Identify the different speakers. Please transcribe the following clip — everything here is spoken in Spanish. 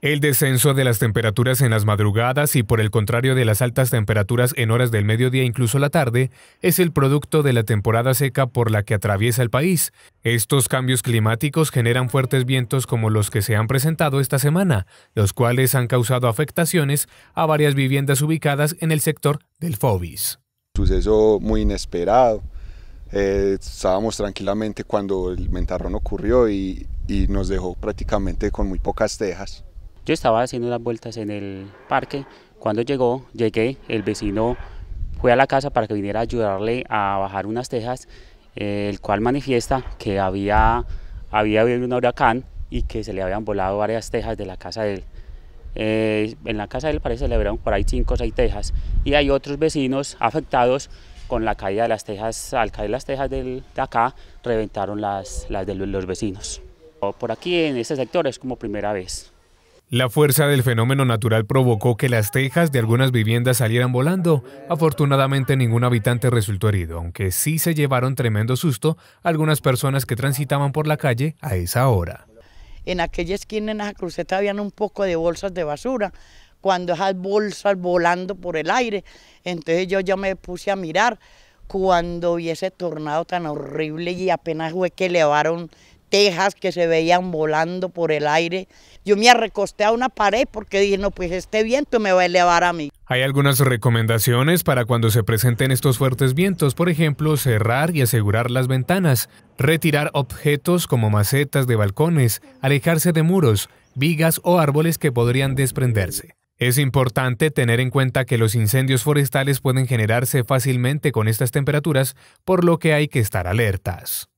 Speaker 1: El descenso de las temperaturas en las madrugadas y por el contrario de las altas temperaturas en horas del mediodía incluso la tarde es el producto de la temporada seca por la que atraviesa el país. Estos cambios climáticos generan fuertes vientos como los que se han presentado esta semana, los cuales han causado afectaciones a varias viviendas ubicadas en el sector del Fobis. Suceso muy inesperado. Eh, estábamos
Speaker 2: tranquilamente cuando el mentarrón ocurrió y, y nos dejó prácticamente con muy pocas tejas. Yo estaba haciendo unas vueltas en el parque. Cuando llegó, llegué, el vecino fue a la casa para que viniera a ayudarle a bajar unas tejas, eh, el cual manifiesta que había, había habido un huracán y que se le habían volado varias tejas de la casa de él. Eh, en la casa de él parece que le habrán por ahí cinco o seis tejas y hay otros vecinos afectados con la caída de las tejas, al caer las tejas del, de acá, reventaron las, las de los vecinos. Por aquí en este sector es como primera vez.
Speaker 1: La fuerza del fenómeno natural provocó que las tejas de algunas viviendas salieran volando. Afortunadamente ningún habitante resultó herido, aunque sí se llevaron tremendo susto algunas personas que transitaban por la calle a esa hora.
Speaker 3: En aquella esquina, en la cruceta, habían un poco de bolsas de basura. Cuando esas bolsas volando por el aire, entonces yo ya me puse a mirar cuando vi ese tornado tan horrible y apenas fue que elevaron tejas que se veían volando por el aire. Yo me arrecosté a una pared porque dije, no, pues este viento me va a elevar a mí.
Speaker 1: Hay algunas recomendaciones para cuando se presenten estos fuertes vientos, por ejemplo, cerrar y asegurar las ventanas, retirar objetos como macetas de balcones, alejarse de muros, vigas o árboles que podrían desprenderse. Es importante tener en cuenta que los incendios forestales pueden generarse fácilmente con estas temperaturas, por lo que hay que estar alertas.